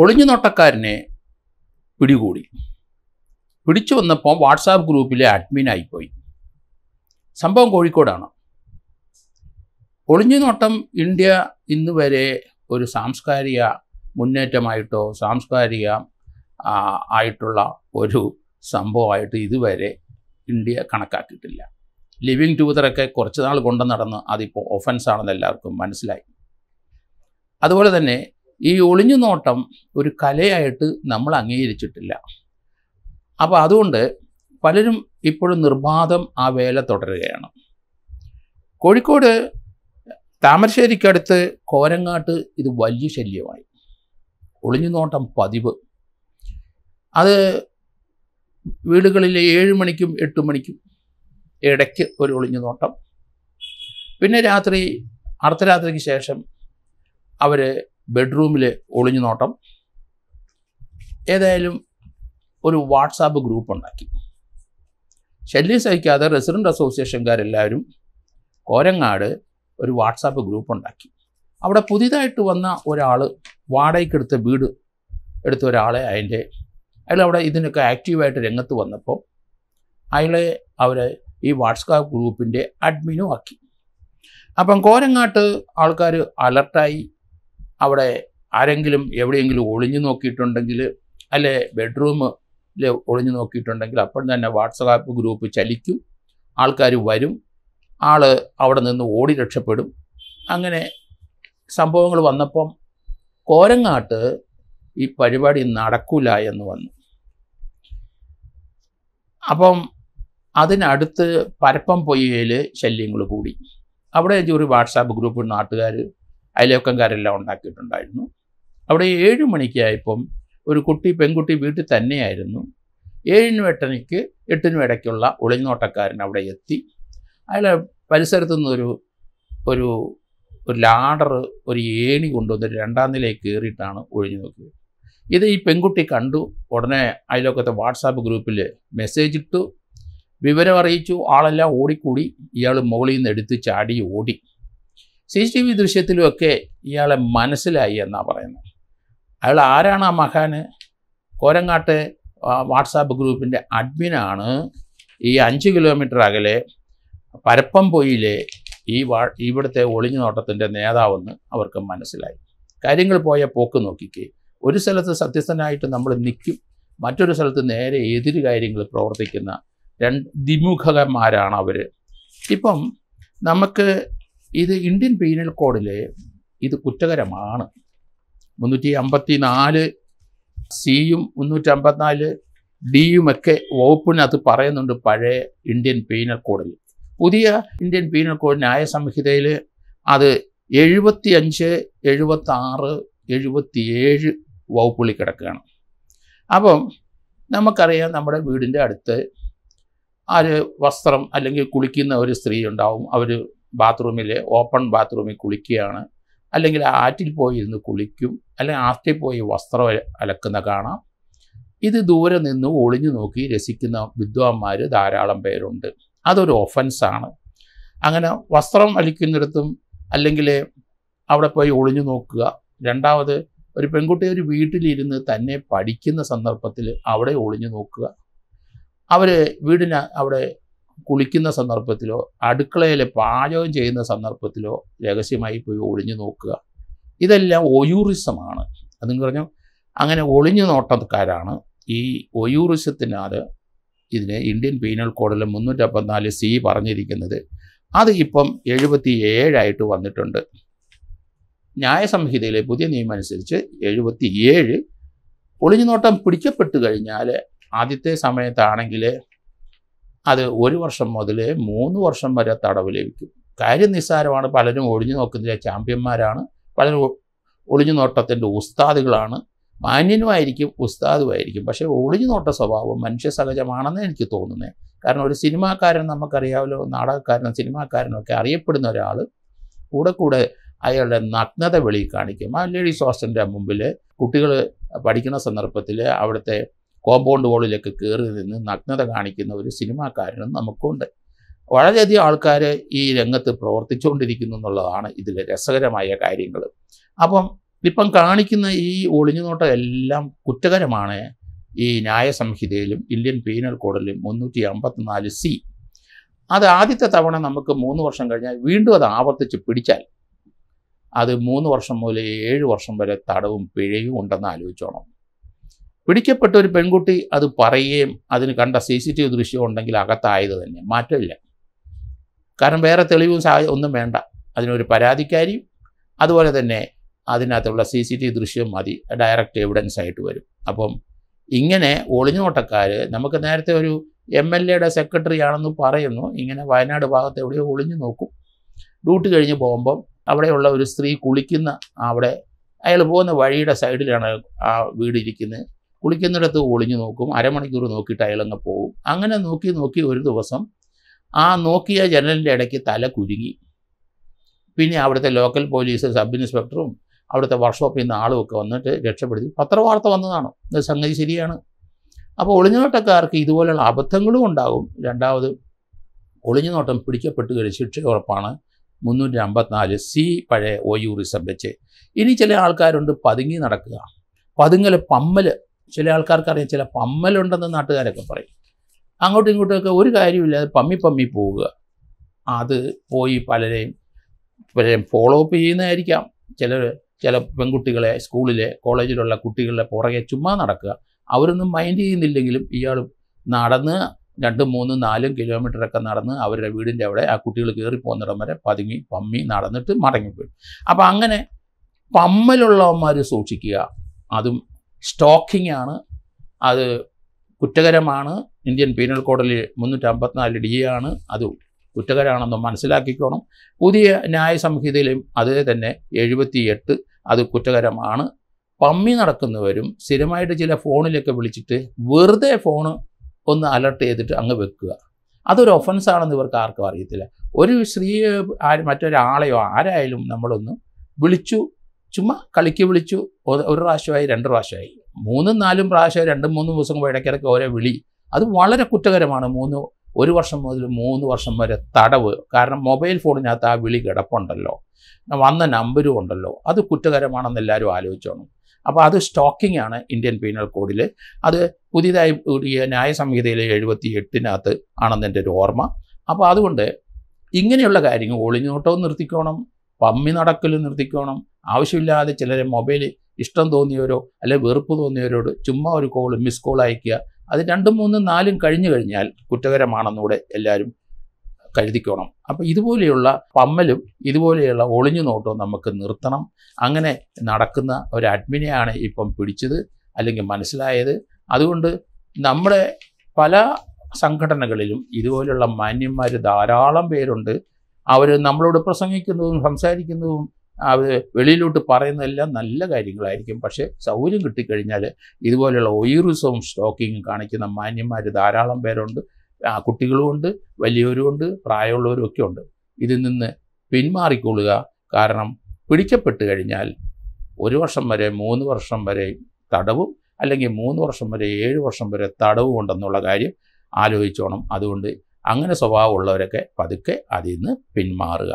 ഒളിഞ്ഞുനോട്ടക്കാരനെ പിടികൂടി പിടിച്ചു വന്നപ്പോൾ വാട്സാപ്പ് ഗ്രൂപ്പിലെ അഡ്മിനായിപ്പോയി സംഭവം കോഴിക്കോടാണ് ഒളിഞ്ഞുനോട്ടം ഇന്ത്യ ഇന്ന് വരെ ഒരു സാംസ്കാരിക മുന്നേറ്റമായിട്ടോ സാംസ്കാരിക ആയിട്ടുള്ള ഒരു സംഭവമായിട്ട് ഇതുവരെ ഇന്ത്യ കണക്കാക്കിയിട്ടില്ല ലിവിങ് ടൂതറൊക്കെ കുറച്ച് നാൾ കൊണ്ടു നടന്ന് അതിപ്പോൾ ഒഫൻസാണെന്ന് എല്ലാവർക്കും മനസ്സിലായി അതുപോലെ തന്നെ ഈ ഒളിഞ്ഞു നോട്ടം ഒരു കലയായിട്ട് നമ്മൾ അംഗീകരിച്ചിട്ടില്ല അപ്പോൾ അതുകൊണ്ട് പലരും ഇപ്പോഴും നിർബാധം ആ വേല തുടരുകയാണ് കോഴിക്കോട് താമരശ്ശേരിക്കടുത്ത് കോരങ്ങാട്ട് ഇത് വലിയ ശല്യമായി ഒളിഞ്ഞു നോട്ടം പതിവ് അത് വീടുകളിലെ ഏഴ് മണിക്കും എട്ട് മണിക്കും ഇടയ്ക്ക് ഒരു ഒളിഞ്ഞു നോട്ടം പിന്നെ രാത്രി അർദ്ധരാത്രിക്ക് ശേഷം അവർ ബെഡ്റൂമിലെ ഒളിഞ്ഞു നോട്ടം ഏതായാലും ഒരു വാട്സാപ്പ് ഗ്രൂപ്പ് ഉണ്ടാക്കി ശല്യം സഹിക്കാതെ റെസിഡൻറ്റ് അസോസിയേഷൻകാരെല്ലാവരും കോരങ്ങാട് ഒരു വാട്സാപ്പ് ഗ്രൂപ്പ് ഉണ്ടാക്കി അവിടെ പുതിയതായിട്ട് വന്ന ഒരാൾ വാടകയ്ക്കെടുത്ത വീട് എടുത്ത ഒരാളെ അതിൻ്റെ അയാൾ അവിടെ ഇതിനൊക്കെ ആക്റ്റീവായിട്ട് രംഗത്ത് വന്നപ്പോൾ അയാളെ അവരെ ഈ വാട്സാപ്പ് ഗ്രൂപ്പിൻ്റെ അഡ്മിനും ആക്കി അപ്പം കോരങ്ങാട്ട് ആൾക്കാർ അലർട്ടായി അവിടെ ആരെങ്കിലും എവിടെയെങ്കിലും ഒളിഞ്ഞു നോക്കിയിട്ടുണ്ടെങ്കിൽ അല്ലെ ബെഡ്റൂമിൽ ഒളിഞ്ഞു നോക്കിയിട്ടുണ്ടെങ്കിൽ അപ്പോൾ തന്നെ വാട്സപ്പ് ഗ്രൂപ്പ് ചലിക്കും ആൾക്കാർ വരും ആൾ അവിടെ നിന്ന് ഓടി രക്ഷപ്പെടും അങ്ങനെ സംഭവങ്ങൾ വന്നപ്പം കോരങ്ങാട്ട് ഈ പരിപാടി നടക്കില്ല എന്ന് വന്നു അപ്പം അതിനടുത്ത് പരപ്പം പൊയ്യയിൽ ശല്യങ്ങൾ കൂടി അവിടെ ഒരു വാട്സാപ്പ് ഗ്രൂപ്പ് നാട്ടുകാർ അയലവക്കംകാരെല്ലാം ഉണ്ടാക്കിയിട്ടുണ്ടായിരുന്നു അവിടെ ഏഴ് മണിക്കായപ്പം ഒരു കുട്ടി പെൺകുട്ടി വീട്ടിൽ തന്നെയായിരുന്നു ഏഴിനും എട്ടരയ്ക്ക് എട്ടിനും ഇടയ്ക്കുള്ള ഒളിഞ്ഞോട്ടക്കാരൻ അവിടെ എത്തി അയാൾ പരിസരത്തു നിന്നൊരു ഒരു ഒരു ലാഡർ ഒരു ഏണി കൊണ്ടുവന്നിട്ട് രണ്ടാം നിലയിൽ കയറിയിട്ടാണ് ഒഴിഞ്ഞു നോക്കിയത് ഇത് ഈ പെൺകുട്ടി കണ്ടു ഉടനെ അതിലൊക്കത്തെ വാട്സാപ്പ് ഗ്രൂപ്പിൽ മെസ്സേജ് ഇട്ടു വിവരം അറിയിച്ചു ആളെല്ലാം ഓടിക്കൂടി ഇയാൾ മുകളിൽ നിന്ന് എടുത്ത് ചാടി ഓടി സി സി ടി വി ദൃശ്യത്തിലുമൊക്കെ ഇയാളെ മനസ്സിലായി എന്നാണ് പറയുന്നത് അയാൾ ആരാണ് ആ മഹാന് കോരങ്ങാട്ട് വാട്സാപ്പ് ഗ്രൂപ്പിൻ്റെ അഡ്മിനാണ് ഈ അഞ്ച് കിലോമീറ്റർ അകലെ പരപ്പം പോയിലെ ഈ വാ ഇവിടുത്തെ ഒളിഞ്ഞു നോട്ടത്തിൻ്റെ നേതാവെന്ന് അവർക്ക് മനസ്സിലായി കാര്യങ്ങൾ പോയ പോക്ക് നോക്കിക്കേ ഒരു സ്ഥലത്ത് സത്യസന്ധനായിട്ട് നമ്മൾ നിൽക്കും മറ്റൊരു സ്ഥലത്ത് നേരെ എതിര് കാര്യങ്ങൾ പ്രവർത്തിക്കുന്ന രണ്ട് ദ്വിമുഖകന്മാരാണ് അവർ ഇപ്പം നമുക്ക് ഇത് ഇന്ത്യൻ പീനൽ കോഡിൽ ഇത് കുറ്റകരമാണ് മുന്നൂറ്റി അമ്പത്തി നാല് സിയും മുന്നൂറ്റി അമ്പത്തിനാല് ഡിയുമൊക്കെ വകുപ്പിനകത്ത് പറയുന്നുണ്ട് പഴയ ഇന്ത്യൻ പീനൽ കോഡിൽ പുതിയ ഇന്ത്യൻ പീനൽ കോഡ് ന്യായ സംഹിതയിൽ അത് എഴുപത്തി അഞ്ച് എഴുപത്തി ആറ് എഴുപത്തിയേഴ് വകുപ്പുകളിൽ കിടക്കുകയാണ് അപ്പം നമുക്കറിയാം നമ്മുടെ വീടിൻ്റെ അടുത്ത് ആ വസ്ത്രം അല്ലെങ്കിൽ കുളിക്കുന്ന ഒരു സ്ത്രീ ഉണ്ടാവും അവർ ബാത്റൂമിൽ ഓപ്പൺ ബാത്റൂമിൽ കുളിക്കുകയാണ് അല്ലെങ്കിൽ ആറ്റിൽ പോയി ഇരുന്ന് കുളിക്കും അല്ലെങ്കിൽ ആറ്റിൽ പോയി വസ്ത്രം അലക്കുന്ന കാണാം ഇത് ദൂരെ നിന്ന് ഒളിഞ്ഞു നോക്കി രസിക്കുന്ന വിദ്വാന്മാർ ധാരാളം പേരുണ്ട് അതൊരു ഒഫൻസാണ് അങ്ങനെ വസ്ത്രം അലിക്കുന്നിടത്തും അല്ലെങ്കിൽ അവിടെ പോയി ഒളിഞ്ഞു നോക്കുക രണ്ടാമത് ഒരു പെൺകുട്ടി ഒരു വീട്ടിലിരുന്ന് തന്നെ പഠിക്കുന്ന സന്ദർഭത്തിൽ അവിടെ ഒളിഞ്ഞു നോക്കുക അവർ വീടിന് അവിടെ കുളിക്കുന്ന സന്ദർഭത്തിലോ അടുക്കളയിൽ പാചകം ചെയ്യുന്ന സന്ദർഭത്തിലോ രഹസ്യമായി പോയി ഒളിഞ്ഞു നോക്കുക ഇതെല്ലാം ഒയൂറിസമാണ് അതെന്ന് പറഞ്ഞു അങ്ങനെ ഒളിഞ്ഞു നോട്ടക്കാരാണ് ഈ ഒയൂറിസത്തിനകത്ത് ഇതിന് ഇന്ത്യൻ പീനൽ കോഡിൽ മുന്നൂറ്റമ്പത്തിനാല് സി പറഞ്ഞിരിക്കുന്നത് അത് ഇപ്പം എഴുപത്തി ഏഴായിട്ട് വന്നിട്ടുണ്ട് ന്യായസംഹിതയിലെ പുതിയ നിയമം അനുസരിച്ച് എഴുപത്തി ഏഴ് ഒളിഞ്ഞുനോട്ടം പിടിക്കപ്പെട്ട് കഴിഞ്ഞാൽ ആദ്യത്തെ സമയത്താണെങ്കിൽ അത് ഒരു വർഷം മുതൽ മൂന്ന് വർഷം വരെ തടവ് ലഭിക്കും കാര്യം നിസ്സാരമാണ് പലരും ഒളിഞ്ഞു നോക്കുന്നില്ല ചാമ്പ്യന്മാരാണ് പലരും ഒളിഞ്ഞു നോട്ടത്തിൻ്റെ ഉസ്താദുകളാണ് മാന്യനുമായിരിക്കും ഉസ്താദുമായിരിക്കും പക്ഷേ ഒളിഞ്ഞു നോട്ട സ്വഭാവം മനുഷ്യ സഹജമാണെന്ന് എനിക്ക് തോന്നുന്നത് കാരണം ഒരു സിനിമാക്കാരൻ നമുക്കറിയാമല്ലോ നാടകക്കാരനും സിനിമാക്കാരനും ഒക്കെ അറിയപ്പെടുന്ന ഒരാൾ കൂടെ കൂടെ അയാളുടെ നഗ്നത വെളിയിൽ കാണിക്കും ആ ലേഡീസ് ഹോസ്റ്റലിൻ്റെ മുമ്പിൽ കുട്ടികൾ പഠിക്കുന്ന സന്ദർഭത്തിൽ അവിടുത്തെ കോമ്പൗണ്ട് വോളിലൊക്കെ കയറി നിന്ന് നഗ്നത കാണിക്കുന്ന ഒരു സിനിമാക്കാരനും നമുക്കുണ്ട് വളരെയധികം ആൾക്കാർ ഈ രംഗത്ത് പ്രവർത്തിച്ചുകൊണ്ടിരിക്കുന്നു എന്നുള്ളതാണ് ഇതിലെ രസകരമായ കാര്യങ്ങൾ അപ്പം ഇപ്പം കാണിക്കുന്ന ഈ ഒളിഞ്ഞുനോട്ടം എല്ലാം കുറ്റകരമാണ് ഈ ന്യായസംഹിതയിലും ഇന്ത്യൻ പീനൽ കോഡിലും മുന്നൂറ്റി അമ്പത്തിനാല് സി അത് ആദ്യത്തെ തവണ നമുക്ക് മൂന്ന് വർഷം കഴിഞ്ഞാൽ വീണ്ടും അത് ആവർത്തിച്ച് പിടിച്ചാൽ അത് മൂന്ന് വർഷം മുതൽ ഏഴ് വർഷം വരെ തടവും പിഴയും ഉണ്ടെന്ന് ആലോചിച്ചോണം പിടിക്കപ്പെട്ട ഒരു പെൺകുട്ടി അത് പറയുകയും അതിന് കണ്ട സി സി ടി വി ദൃശ്യം ഉണ്ടെങ്കിൽ അകത്തായത് തന്നെ മാറ്റമില്ല കാരണം വേറെ തെളിവും ഒന്നും വേണ്ട അതിനൊരു പരാതിക്കാരിയും അതുപോലെ തന്നെ അതിനകത്തുള്ള സി സി ടി വി ദൃശ്യം മതി ഡയറക്റ്റ് എവിഡൻസ് ആയിട്ട് വരും അപ്പം ഇങ്ങനെ ഒളിഞ്ഞോട്ടക്കാർ നമുക്ക് നേരത്തെ ഒരു എം എൽ എയുടെ സെക്രട്ടറി ആണെന്ന് പറയുന്നു ഇങ്ങനെ വയനാട് ഭാഗത്ത് എവിടെയോ ഒളിഞ്ഞു നോക്കും ഡ്യൂട്ടി കഴിഞ്ഞ് പോകുമ്പം അവിടെയുള്ള ഒരു സ്ത്രീ കുളിക്കുന്ന അവിടെ അയാൾ പോകുന്ന വഴിയുടെ സൈഡിലാണ് ആ വീട് ഇരിക്കുന്നത് കുളിക്കുന്നിടത്ത് ഒളിഞ്ഞു നോക്കും അരമണിക്കൂർ നോക്കിയിട്ട് അയാളങ്ങ് പോകും അങ്ങനെ നോക്കി നോക്കി ഒരു ദിവസം ആ നോക്കിയ ജനലിൻ്റെ ഇടയ്ക്ക് തല കുരുങ്ങി പിന്നെ അവിടുത്തെ ലോക്കൽ പോലീസ് സബ് ഇൻസ്പെക്ടറും അവിടുത്തെ വർക്ക്ഷോപ്പിൽ നിന്ന് ഒക്കെ വന്നിട്ട് രക്ഷപ്പെടുത്തി പത്രവാർത്ത വന്നതാണ് ഇത് സംഗതി ശരിയാണ് അപ്പോൾ ഒളിഞ്ഞുനോട്ടക്കാർക്ക് ഇതുപോലെയുള്ള അബദ്ധങ്ങളും ഉണ്ടാകും രണ്ടാമത് ഒളിഞ്ഞുനോട്ടം പിടിക്കപ്പെട്ട് കഴിഞ്ഞ ശിക്ഷ ഉറപ്പാണ് മുന്നൂറ്റി അമ്പത്തിനാല് സി പഴയ ഒ യു വെച്ച് ഇനി ചില ആൾക്കാരുണ്ട് പതുങ്ങി നടക്കുക പതുങ്ങൽ പമ്മൽ ചില ആൾക്കാർക്കറിയാം ചില പമ്മലുണ്ടെന്ന് നാട്ടുകാരൊക്കെ പറയും അങ്ങോട്ടും ഇങ്ങോട്ടുമൊക്കെ ഒരു കാര്യമില്ലാതെ പമ്മി പമ്മി പോവുക അത് പോയി പലരെയും പലരെയും ഫോളോ അപ്പ് ചെയ്യുന്നതായിരിക്കാം ചിലർ ചില പെൺകുട്ടികളെ സ്കൂളിലെ കോളേജിലുള്ള കുട്ടികളുടെ പുറകെ ചുമ്മാ നടക്കുക അവരൊന്നും മൈൻഡ് ചെയ്യുന്നില്ലെങ്കിലും ഇയാൾ നടന്ന് രണ്ടും മൂന്നും നാലും കിലോമീറ്ററൊക്കെ നടന്ന് അവരുടെ വീടിൻ്റെ അവിടെ ആ കുട്ടികൾ കയറി പോകുന്നിടം വരെ പതുങ്ങി പമ്മി നടന്നിട്ട് മടങ്ങിപ്പോയി അപ്പോൾ അങ്ങനെ പമ്മലുള്ളവന്മാർ സൂക്ഷിക്കുക അതും സ്റ്റോക്കിംഗ് ആണ് അത് കുറ്റകരമാണ് ഇന്ത്യൻ പീനൽ കോഡിൽ മുന്നൂറ്റി അമ്പത്തിനാല് ഡി ആണ് അത് കുറ്റകരമാണെന്ന് മനസ്സിലാക്കിക്കോണം പുതിയ ന്യായ സംഹിതയിലും അതേ തന്നെ എട്ട് അത് കുറ്റകരമാണ് പമ്മി നടക്കുന്നവരും സ്ഥിരമായിട്ട് ചില ഫോണിലൊക്കെ വിളിച്ചിട്ട് വെറുതെ ഫോണ് ഒന്ന് അലർട്ട് ചെയ്തിട്ട് അങ്ങ് വെക്കുക അതൊരു ഒഫൻസ് ആണെന്ന് ഇവർക്ക് ആർക്കും അറിയത്തില്ല ഒരു സ്ത്രീയെ മറ്റൊരാളെയോ ആരായാലും നമ്മളൊന്ന് വിളിച്ചു ചുമ്മാ കളിക്ക് വിളിച്ചു ഒരു പ്രാവശ്യമായി രണ്ട് പ്രാവശ്യമായി മൂന്നും നാലും പ്രാവശ്യമായി രണ്ടും മൂന്നും ദിവസം ഇടയ്ക്കിടയ്ക്ക് ഓരോ വിളി അത് വളരെ കുറ്റകരമാണ് മൂന്ന് ഒരു വർഷം മുതൽ മൂന്ന് വർഷം വരെ തടവ് കാരണം മൊബൈൽ ഫോണിനകത്ത് ആ വിളി കിടപ്പുണ്ടല്ലോ വന്ന നമ്പരും ഉണ്ടല്ലോ അത് കുറ്റകരമാണെന്ന് എല്ലാവരും ആലോചിച്ചോണം അപ്പോൾ അത് സ്റ്റോക്കിംഗ് ആണ് ഇന്ത്യൻ പീനൽ കോഡിൽ അത് പുതിയതായി ന്യായ സംഹിതയിലെ എഴുപത്തി എട്ടിനകത്ത് ആണെന്ന് എൻ്റെ ഒരു ഓർമ്മ അപ്പോൾ അതുകൊണ്ട് ഇങ്ങനെയുള്ള കാര്യങ്ങൾ ഒളിഞ്ഞോട്ടവും നിർത്തിക്കോണം പമ്മി നടക്കലും നിർത്തിക്കോണം ആവശ്യമില്ലാതെ ചിലരെ മൊബൈൽ ഇഷ്ടം തോന്നിയവരോ അല്ലെങ്കിൽ വെറുപ്പ് തോന്നിയവരോട് ചുമ്മാ ഒരു കോൾ മിസ് കോൾ അയക്കുക അത് രണ്ടും മൂന്നും നാലും കഴിഞ്ഞു കഴിഞ്ഞാൽ കുറ്റകരമാണെന്നൂടെ എല്ലാവരും കരുതിക്കോണം അപ്പോൾ ഇതുപോലെയുള്ള പമ്മലും ഇതുപോലെയുള്ള ഒളിഞ്ഞു നോട്ടവും നമുക്ക് നിർത്തണം അങ്ങനെ നടക്കുന്ന ഒരു അഡ്മിനെയാണ് ഇപ്പം പിടിച്ചത് അല്ലെങ്കിൽ മനസ്സിലായത് അതുകൊണ്ട് നമ്മുടെ പല സംഘടനകളിലും ഇതുപോലുള്ള മാന്യന്മാർ ധാരാളം പേരുണ്ട് അവർ നമ്മളോട് പ്രസംഗിക്കുന്നതും സംസാരിക്കുന്നതും വെളിയിലോട്ട് പറയുന്നതെല്ലാം നല്ല കാര്യങ്ങളായിരിക്കും പക്ഷേ സൗകര്യം കിട്ടിക്കഴിഞ്ഞാൽ ഇതുപോലെയുള്ള ഒയിറിസവും സ്റ്റോക്കിങ്ങും കാണിക്കുന്ന മാന്യന്മാർ ധാരാളം പേരുണ്ട് കുട്ടികളുമുണ്ട് വലിയവരുമുണ്ട് പ്രായമുള്ളവരും ഒക്കെ ഉണ്ട് ഇതിൽ നിന്ന് പിന്മാറിക്കൊള്ളുക കാരണം പിടിക്കപ്പെട്ട് കഴിഞ്ഞാൽ ഒരു വർഷം വരെ മൂന്ന് വർഷം വരെ തടവും അല്ലെങ്കിൽ മൂന്ന് വർഷം വരെ ഏഴ് വർഷം വരെ തടവും ഉണ്ടെന്നുള്ള കാര്യം ആലോചിച്ചോണം അതുകൊണ്ട് അങ്ങനെ സ്വഭാവമുള്ളവരൊക്കെ പതുക്കെ അതിൽ നിന്ന് പിന്മാറുക